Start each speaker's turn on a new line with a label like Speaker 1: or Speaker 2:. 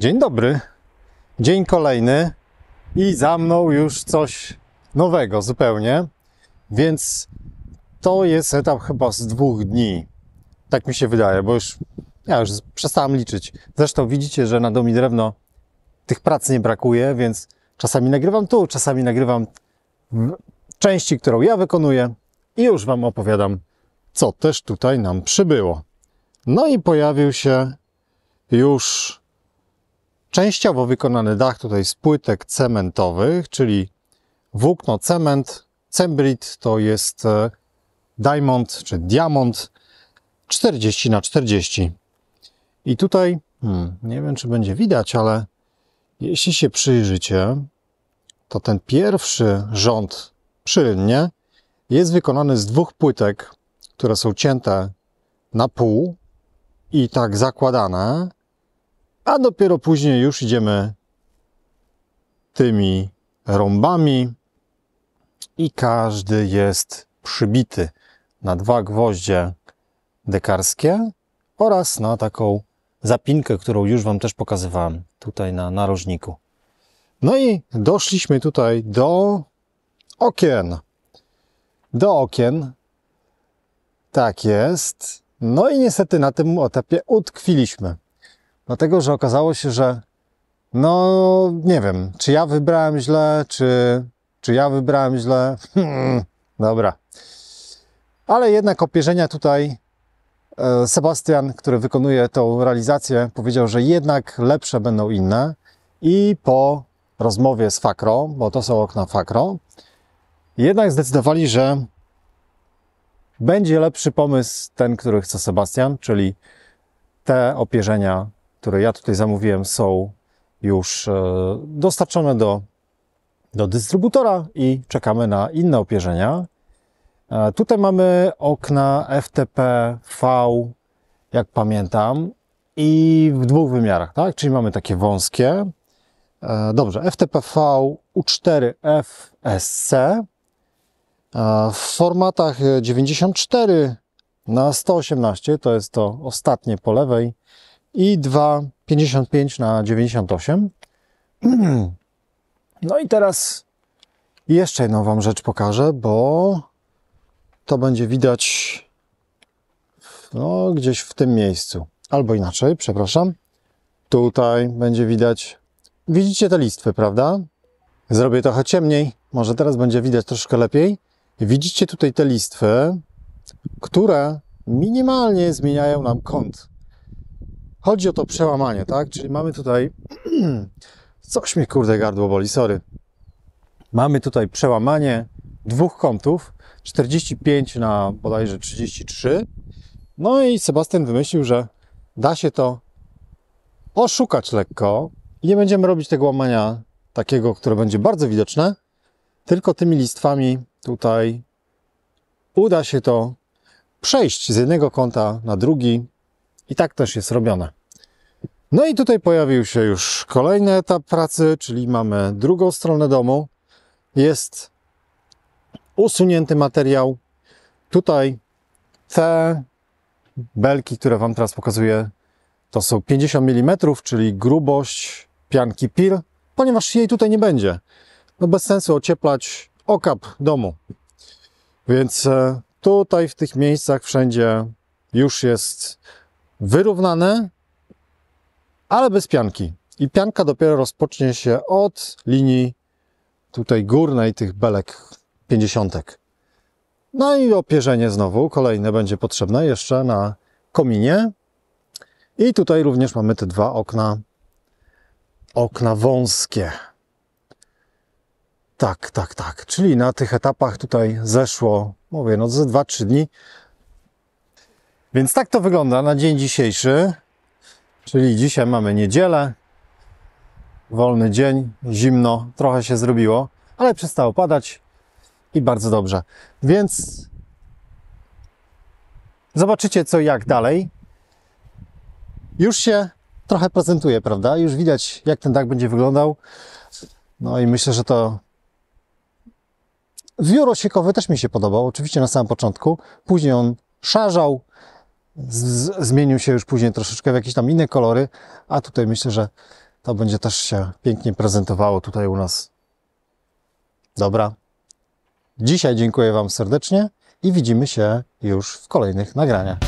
Speaker 1: Dzień dobry. Dzień kolejny i za mną już coś nowego zupełnie. Więc to jest etap chyba z dwóch dni. Tak mi się wydaje, bo już ja już przestałem liczyć. Zresztą widzicie, że na domi drewno tych prac nie brakuje, więc czasami nagrywam tu, czasami nagrywam w części, którą ja wykonuję i już wam opowiadam, co też tutaj nam przybyło. No i pojawił się już Częściowo wykonany dach tutaj z płytek cementowych, czyli włókno cement, cembrit to jest e, diamond czy diamond 40 na 40. I tutaj, hmm, nie wiem czy będzie widać, ale jeśli się przyjrzycie, to ten pierwszy rząd przyrynnie jest wykonany z dwóch płytek, które są cięte na pół i tak zakładane, a dopiero później już idziemy tymi rąbami i każdy jest przybity na dwa gwoździe dekarskie oraz na taką zapinkę, którą już Wam też pokazywałem tutaj na narożniku. No i doszliśmy tutaj do okien. Do okien. Tak jest. No i niestety na tym etapie utkwiliśmy dlatego że okazało się, że no nie wiem, czy ja wybrałem źle, czy, czy ja wybrałem źle. Hmm, dobra. Ale jednak opierzenia tutaj e, Sebastian, który wykonuje tą realizację, powiedział, że jednak lepsze będą inne i po rozmowie z Fakro, bo to są okna Fakro, jednak zdecydowali, że będzie lepszy pomysł ten, który chce Sebastian, czyli te opierzenia które ja tutaj zamówiłem, są już e, dostarczone do, do dystrybutora i czekamy na inne opierzenia. E, tutaj mamy okna FTP V, jak pamiętam, i w dwóch wymiarach, tak? Czyli mamy takie wąskie. E, dobrze, FTPV U4FSC w formatach 94 na 118, to jest to ostatnie po lewej, i 2,55 na 98. No i teraz jeszcze jedną Wam rzecz pokażę, bo to będzie widać no, gdzieś w tym miejscu. Albo inaczej, przepraszam. Tutaj będzie widać. Widzicie te listwy, prawda? Zrobię trochę ciemniej. Może teraz będzie widać troszkę lepiej. Widzicie tutaj te listwy, które minimalnie zmieniają nam kąt Chodzi o to przełamanie, tak? Czyli mamy tutaj. Coś mi kurde gardło boli, sorry. Mamy tutaj przełamanie dwóch kątów, 45 na bodajże 33. No i Sebastian wymyślił, że da się to oszukać lekko. Nie będziemy robić tego łamania takiego, które będzie bardzo widoczne, tylko tymi listwami tutaj uda się to przejść z jednego kąta na drugi, i tak też jest robione. No i tutaj pojawił się już kolejny etap pracy, czyli mamy drugą stronę domu. Jest usunięty materiał. Tutaj te belki, które Wam teraz pokazuję, to są 50 mm, czyli grubość pianki PIR, ponieważ jej tutaj nie będzie. No bez sensu ocieplać okap domu. Więc e, tutaj w tych miejscach wszędzie już jest wyrównane, ale bez pianki. I pianka dopiero rozpocznie się od linii tutaj górnej tych belek pięćdziesiątek. No i opierzenie znowu, kolejne będzie potrzebne jeszcze na kominie. I tutaj również mamy te dwa okna, okna wąskie. Tak, tak, tak. Czyli na tych etapach tutaj zeszło, mówię, no ze 2-3 dni więc tak to wygląda na dzień dzisiejszy. Czyli dzisiaj mamy niedzielę, wolny dzień, zimno, trochę się zrobiło, ale przestało padać i bardzo dobrze. Więc zobaczycie co jak dalej. Już się trochę prezentuje, prawda? Już widać jak ten dach będzie wyglądał. No i myślę, że to Wióro osiekowy też mi się podobał, oczywiście na samym początku. Później on szarzał, z, zmienił się już później troszeczkę w jakieś tam inne kolory, a tutaj myślę, że to będzie też się pięknie prezentowało tutaj u nas. Dobra. Dzisiaj dziękuję Wam serdecznie i widzimy się już w kolejnych nagraniach.